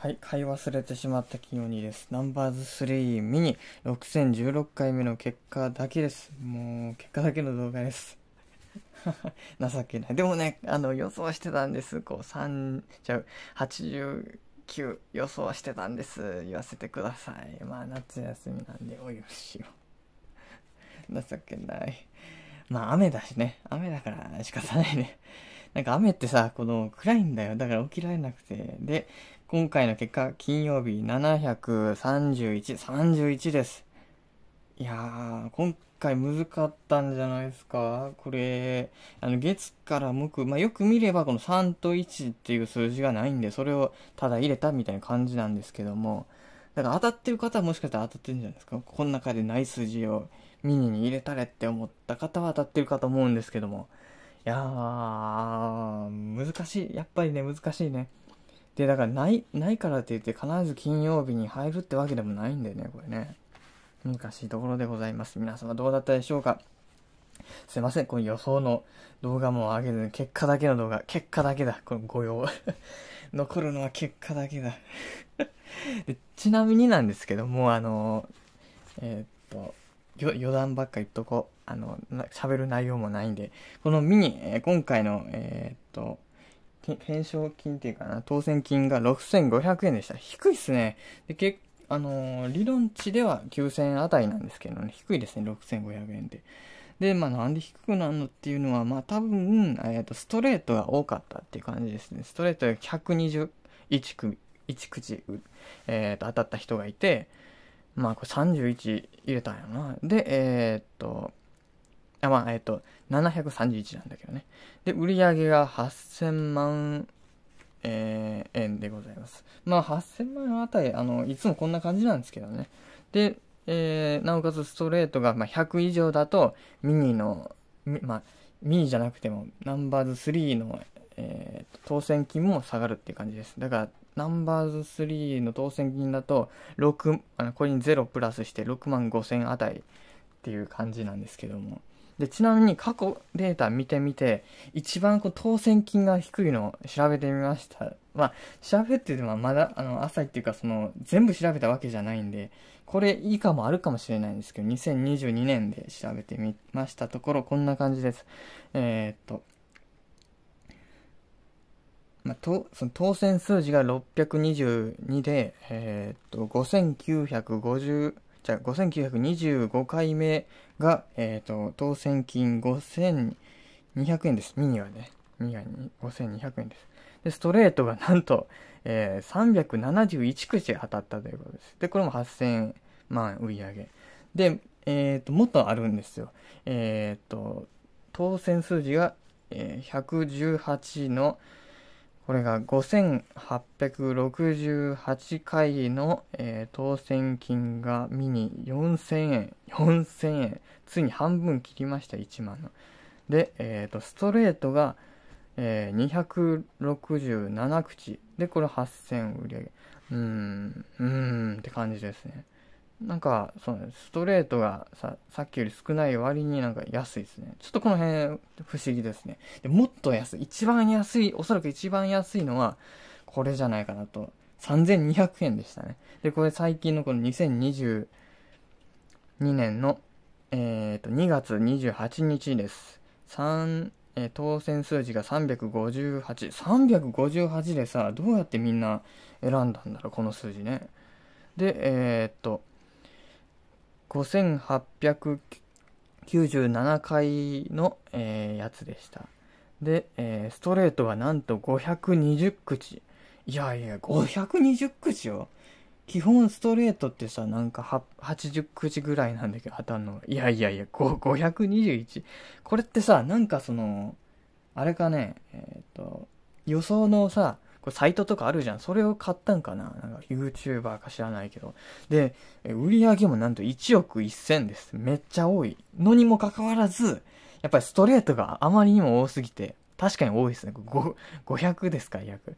はい、買い忘れてしまった金鬼です。ナンバーズ3ミニ6016回目の結果だけです。もう、結果だけの動画です。情けない。でもね、あの、予想してたんです。こう、3、ちゃう、89予想してたんです。言わせてください。まあ、夏休みなんでおよしよ 情けない。まあ、雨だしね。雨だから仕方ないね。なんか雨ってさ、この暗いんだよ。だから起きられなくて。で、今回の結果、金曜日731、31です。いやー、今回難かったんじゃないですかこれ、あの、月から向く、まあ、よく見ればこの3と1っていう数字がないんで、それをただ入れたみたいな感じなんですけども、だから当たってる方はもしかしたら当たってるんじゃないですかこの中でない数字をミニに入れたれって思った方は当たってるかと思うんですけども、いやー、難しい。やっぱりね、難しいね。で、だからない、ないからって言って必ず金曜日に入るってわけでもないんだよね、これね。難しいところでございます。皆様どうだったでしょうかすいません、この予想の動画も上げずに、結果だけの動画、結果だけだ、この御用。残るのは結果だけだ で。ちなみになんですけども、あの、えー、っと、余談ばっか言っとこう。あの、喋る内容もないんで。このミニ、えー、今回の、えー、っと、検証金っていうかな、当選金が6500円でした。低いっすね。で、けあのー、理論値では9000円あたりなんですけどね、低いですね、6500円って。で、まあ、なんで低くなるのっていうのは、まあ、多分、えっ、と、ストレートが多かったっていう感じですね。ストレートが121組、1口、えっ、ー、と、当たった人がいて、まあこれ31入れたんやな。で、えー、っと、あまあ、えー、っと、731なんだけどね。で、売り上げが8000万えー、円でございます。まあ、8000万円あたり、あの、いつもこんな感じなんですけどね。で、えー、なおかつストレートが、まあ、100以上だと、ミニの、まあ、ミニじゃなくても、ナンバーズ3の、えー、当選金も下がるっていう感じです。だから、ナンバーズ3の当選金だと、6、あのこれに0プラスして6万5千あたりっていう感じなんですけども。で、ちなみに過去データ見てみて、一番こう当選金が低いのを調べてみました。まあ、調べてでもまだ、あの、浅いっていうか、その、全部調べたわけじゃないんで、これ以下もあるかもしれないんですけど、2022年で調べてみましたところ、こんな感じです。えー、っと、まあ、とその当選数字が622で、えー、っと5950じゃあ5925回目が、えー、っと当選金5200円ですミニはねミニは5200円ですでストレートがなんと、えー、371口当たったということですでこれも8000万売り上げで、えー、っともっとあるんですよえー、っと当選数字が、えー、118の、これが5868回の、えー、当選金がミニ4000円、4000円、ついに半分切りました、1万の。で、えーと、ストレートが、えー、267口、で、これ8000売り上げ。うーん、うーんって感じですね。なんか、そのストレートがささっきより少ない割になんか安いですね。ちょっとこの辺不思議ですね。でもっと安い。一番安い、おそらく一番安いのはこれじゃないかなと。3200円でしたね。で、これ最近のこの2022年の、えっ、ー、と、2月28日です。3、えー、当選数字が358。358でさ、どうやってみんな選んだんだろう、この数字ね。で、えー、っと、5897回の、えー、やつでした。で、えー、ストレートはなんと520口。いやいや、520口よ。基本ストレートってさ、なんか80口ぐらいなんだけど、当たるの。いやいやいや、521。これってさ、なんかその、あれかね、えっ、ー、と、予想のさ、これサイトとかあるじゃん。それを買ったんかななんか YouTuber か知らないけど。で、売り上げもなんと1億1000です。めっちゃ多い。のにもかかわらず、やっぱりストレートがあまりにも多すぎて、確かに多いですね。500ですか、約。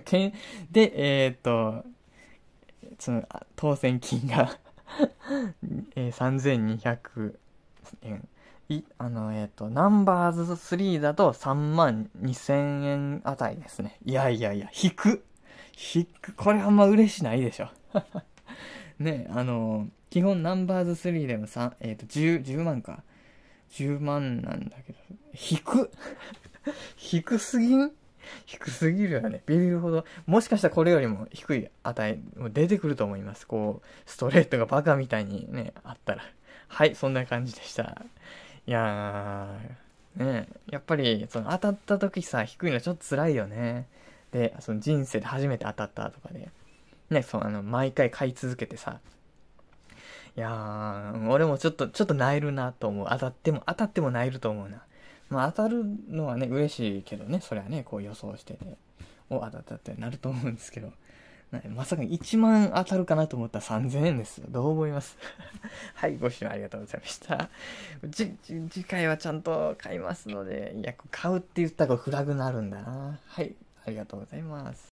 で、えー、っと、その、当選金が えー、3200円。い、あの、えっ、ー、と、ナンバーズ3だと3万2000円あたりですね。いやいやいや、引く引くこれあんま嬉しないでしょ。ね、あの、基本ナンバーズ3でも3、えっ、ー、と、10、10万か。10万なんだけど、引く 引くすぎん低すぎるよね。ビビるほど。もしかしたらこれよりも低い値、も出てくると思います。こう、ストレートがバカみたいにね、あったら。はい、そんな感じでした。いやー、ね、やっぱりその当たった時さ、低いのちょっと辛いよね。で、その人生で初めて当たったとかで、ね、そのあの毎回買い続けてさ、いやー、俺もちょっと、ちょっと泣えるなと思う。当たっても、当たっても泣えると思うな。まあ当たるのはね、嬉しいけどね、それはね、こう予想してて、お、当たったってなると思うんですけど。まさか1万当たるかなと思ったら3000円ですよ。どう思います はい、ご視聴ありがとうございました。次回はちゃんと買いますので、いや、買うって言ったらフラグになるんだな。はい、ありがとうございます。